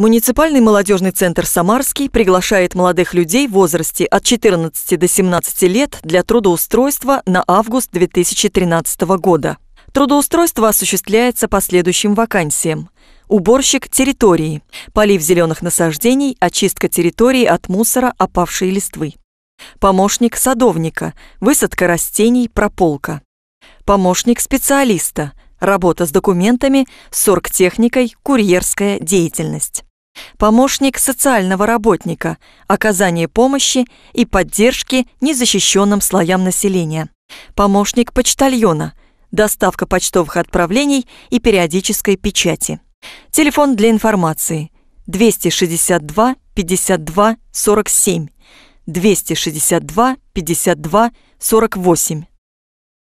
Муниципальный молодежный центр «Самарский» приглашает молодых людей в возрасте от 14 до 17 лет для трудоустройства на август 2013 года. Трудоустройство осуществляется по следующим вакансиям. Уборщик территории, полив зеленых насаждений, очистка территории от мусора, опавшей листвы. Помощник садовника, высадка растений, прополка. Помощник специалиста, работа с документами, соргтехникой, курьерская деятельность помощник социального работника, оказание помощи и поддержки незащищенным слоям населения, помощник почтальона, доставка почтовых отправлений и периодической печати. Телефон для информации 262 52 47 262 52 48